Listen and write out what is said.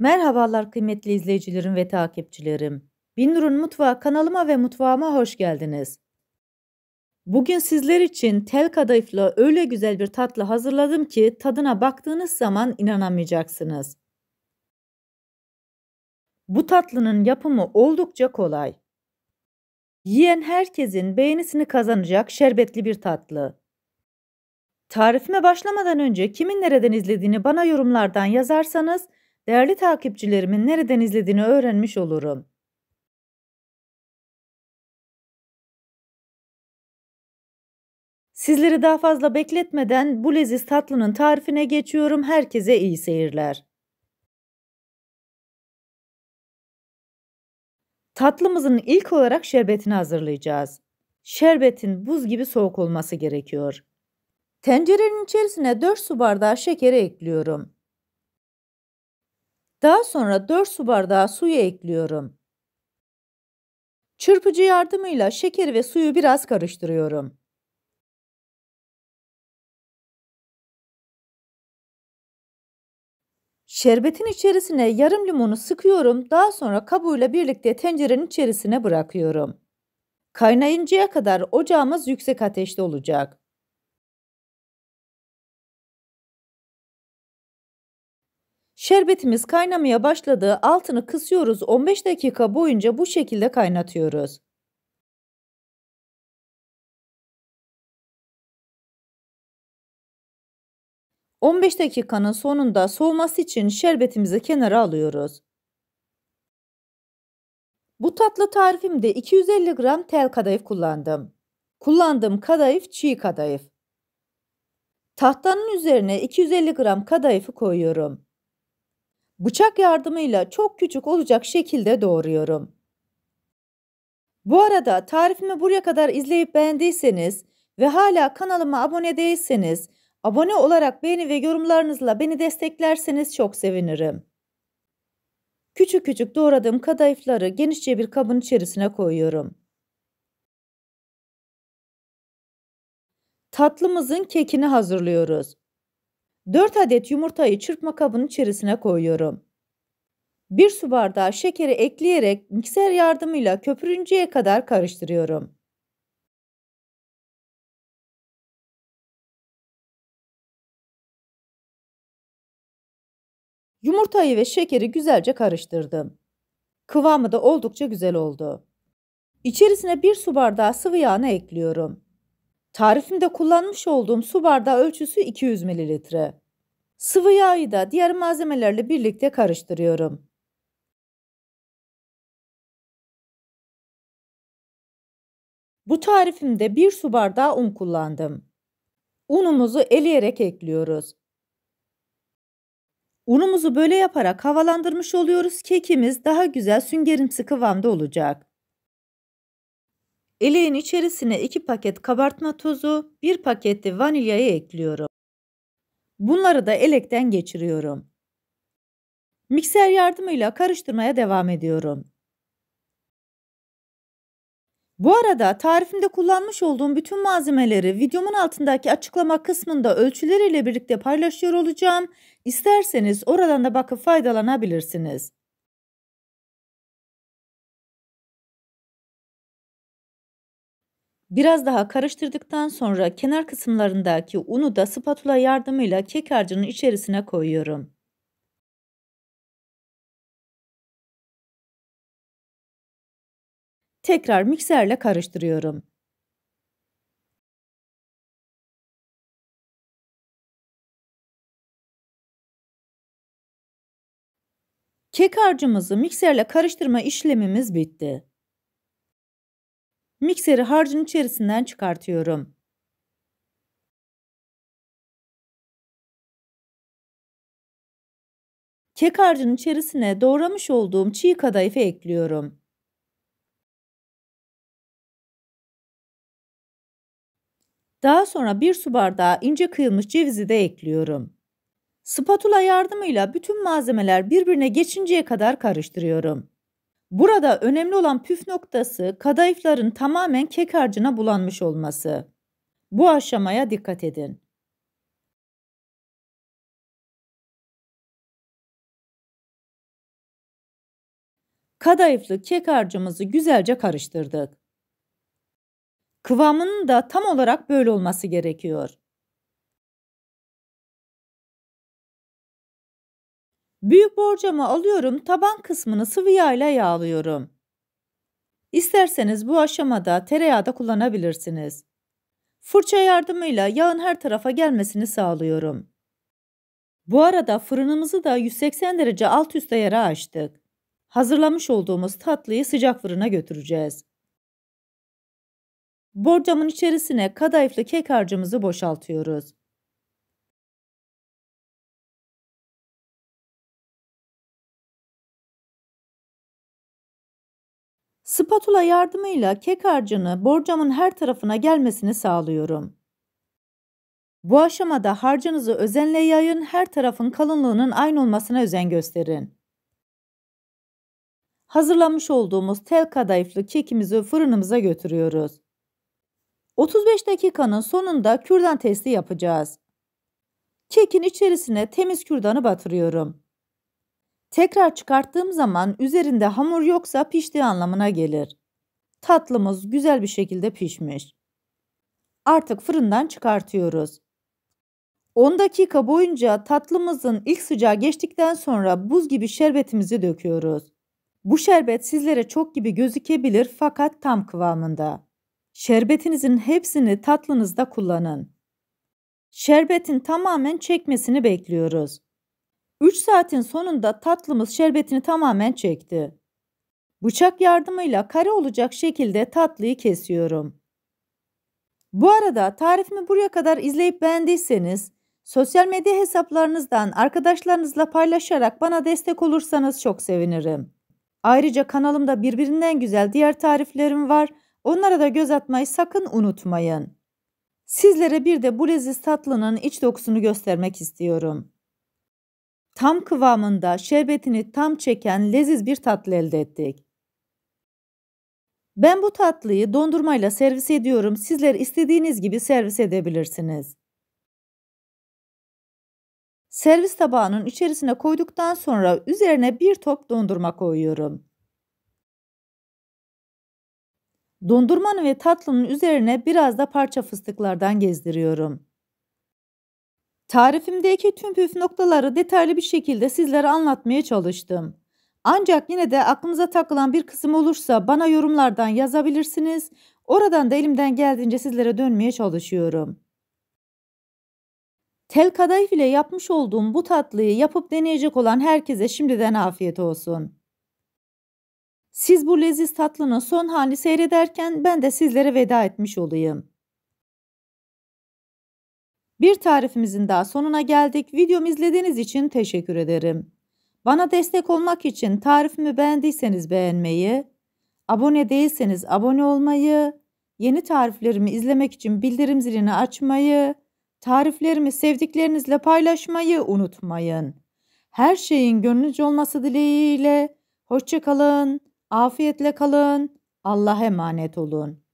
Merhabalar kıymetli izleyicilerim ve takipçilerim. Binur'un Mutfağı kanalıma ve mutfağıma hoş geldiniz. Bugün sizler için tel kadayıfla öyle güzel bir tatlı hazırladım ki tadına baktığınız zaman inanamayacaksınız. Bu tatlının yapımı oldukça kolay. Yiyen herkesin beğenisini kazanacak şerbetli bir tatlı. Tarifime başlamadan önce kimin nereden izlediğini bana yorumlardan yazarsanız değerli takipçilerimin nereden izlediğini öğrenmiş olurum. Sizleri daha fazla bekletmeden bu leziz tatlının tarifine geçiyorum. Herkese iyi seyirler. Tatlımızın ilk olarak şerbetini hazırlayacağız. Şerbetin buz gibi soğuk olması gerekiyor. Tencerenin içerisine 4 su bardağı şekeri ekliyorum. Daha sonra 4 su bardağı suyu ekliyorum. Çırpıcı yardımıyla şekeri ve suyu biraz karıştırıyorum. Şerbetin içerisine yarım limonu sıkıyorum. Daha sonra kabuğuyla birlikte tencerenin içerisine bırakıyorum. Kaynayıncaya kadar ocağımız yüksek ateşte olacak. Şerbetimiz kaynamaya başladı. Altını kısıyoruz. 15 dakika boyunca bu şekilde kaynatıyoruz. ...15 dakikanın sonunda soğuması için şerbetimizi kenara alıyoruz. Bu tatlı tarifimde 250 gram tel kadayıf kullandım. Kullandığım kadayıf çiğ kadayıf. Tahtanın üzerine 250 gram kadayıfı koyuyorum. Bıçak yardımıyla çok küçük olacak şekilde doğruyorum. Bu arada tarifimi buraya kadar izleyip beğendiyseniz ve hala kanalıma abone değilseniz abone olarak beğeni ve yorumlarınızla beni desteklerseniz çok sevinirim. Küçük küçük doğradığım kadayıfları genişçe bir kabın içerisine koyuyorum. Tatlımızın kekini hazırlıyoruz. 4 adet yumurtayı çırpma kabının içerisine koyuyorum. 1 su bardağı şekeri ekleyerek mikser yardımıyla köpürünceye kadar karıştırıyorum. Yumurtayı ve şekeri güzelce karıştırdım. Kıvamı da oldukça güzel oldu. İçerisine 1 su bardağı sıvı yağını ekliyorum. Tarifimde kullanmış olduğum su bardağı ölçüsü 200 ml. Sıvı yağı da diğer malzemelerle birlikte karıştırıyorum. Bu tarifimde 1 su bardağı un kullandım. Unumuzu eleyerek ekliyoruz. Unumuzu böyle yaparak havalandırmış oluyoruz. Kekimiz daha güzel süngerimsi kıvamda olacak. Eleğin içerisine 2 paket kabartma tozu, 1 paket de vanilyayı ekliyorum. Bunları da elekten geçiriyorum. Mikser yardımıyla karıştırmaya devam ediyorum. Bu arada tarifimde kullanmış olduğum bütün malzemeleri videomun altındaki açıklama kısmında ölçüleriyle birlikte paylaşıyor olacağım. İsterseniz oradan da bakıp faydalanabilirsiniz. Biraz daha karıştırdıktan sonra kenar kısımlarındaki unu da spatula yardımıyla kek harcının içerisine koyuyorum. Tekrar mikserle karıştırıyorum. Kek harcımızı mikserle karıştırma işlemimiz bitti. Mikseri harcın içerisinden çıkartıyorum. Kek harcın içerisine doğramış olduğum çiğ kadayıfı ekliyorum. Daha sonra bir su bardağı ince kıyılmış cevizi de ekliyorum. Spatula yardımıyla bütün malzemeler birbirine geçinceye kadar karıştırıyorum. Burada önemli olan püf noktası kadayıfların tamamen kek harcına bulanmış olması. Bu aşamaya dikkat edin. Kadayıflı kek harcımızı güzelce karıştırdık. Kıvamının da tam olarak böyle olması gerekiyor. Büyük borcamı alıyorum, taban kısmını sıvı yağ ile yağlıyorum. İsterseniz bu aşamada tereyağı da kullanabilirsiniz. Fırça yardımıyla yağın her tarafa gelmesini sağlıyorum. Bu arada fırınımızı da 180 derece alt üst ayara açtık. Hazırlamış olduğumuz tatlıyı sıcak fırına götüreceğiz. Borcamın içerisine kadayıflı kek harcımızı boşaltıyoruz. Spatula yardımıyla kek harcını borcamın her tarafına gelmesini sağlıyorum. Bu aşamada harcınızı özenle yayın, her tarafın kalınlığının aynı olmasına özen gösterin. Hazırlamış olduğumuz tel kadayıflı kekimizi fırınımıza götürüyoruz. 35 dakikanın sonunda kürdan testi yapacağız. Kekin içerisine temiz kürdanı batırıyorum. Tekrar çıkarttığım zaman üzerinde hamur yoksa piştiği anlamına gelir. Tatlımız güzel bir şekilde pişmiş. Artık fırından çıkartıyoruz. 10 dakika boyunca tatlımızın ilk sıcağı geçtikten sonra buz gibi şerbetimizi döküyoruz. Bu şerbet sizlere çok gibi gözükebilir fakat tam kıvamında. Şerbetinizin hepsini tatlınızda kullanın. Şerbetin tamamen çekmesini bekliyoruz. 3 saatin sonunda tatlımız şerbetini tamamen çekti. Bıçak yardımıyla kare olacak şekilde tatlıyı kesiyorum. Bu arada tarifimi buraya kadar izleyip beğendiyseniz sosyal medya hesaplarınızdan arkadaşlarınızla paylaşarak bana destek olursanız çok sevinirim. Ayrıca kanalımda birbirinden güzel diğer tariflerim var. Onlara da göz atmayı sakın unutmayın. Sizlere bir de bu leziz tatlının iç dokusunu göstermek istiyorum tam kıvamında şerbetini tam çeken leziz bir tatlı elde ettik. Ben bu tatlıyı dondurmayla servis ediyorum. Sizler istediğiniz gibi servis edebilirsiniz. Servis tabağının içerisine koyduktan sonra üzerine bir top dondurma koyuyorum. Dondurmanın ve tatlının üzerine biraz da parça fıstıklardan gezdiriyorum. Tarifimdeki tüm püf noktaları detaylı bir şekilde sizlere anlatmaya çalıştım. Ancak yine de aklınıza takılan bir kısım olursa bana yorumlardan yazabilirsiniz. Oradan da elimden geldiğince sizlere dönmeye çalışıyorum. Tel kadayıf ile yapmış olduğum bu tatlıyı yapıp deneyecek olan herkese şimdiden afiyet olsun. Siz bu leziz tatlının son halini seyrederken ben de sizlere veda etmiş olayım. Bir tarifimizin daha sonuna geldik. Videomu izlediğiniz için teşekkür ederim. Bana destek olmak için tarifimi beğendiyseniz beğenmeyi, abone değilseniz abone olmayı, yeni tariflerimi izlemek için bildirim zilini açmayı, tariflerimi sevdiklerinizle paylaşmayı unutmayın. Her şeyin gönlünüzce olması dileğiyle, hoşçakalın, afiyetle kalın, Allah'a emanet olun.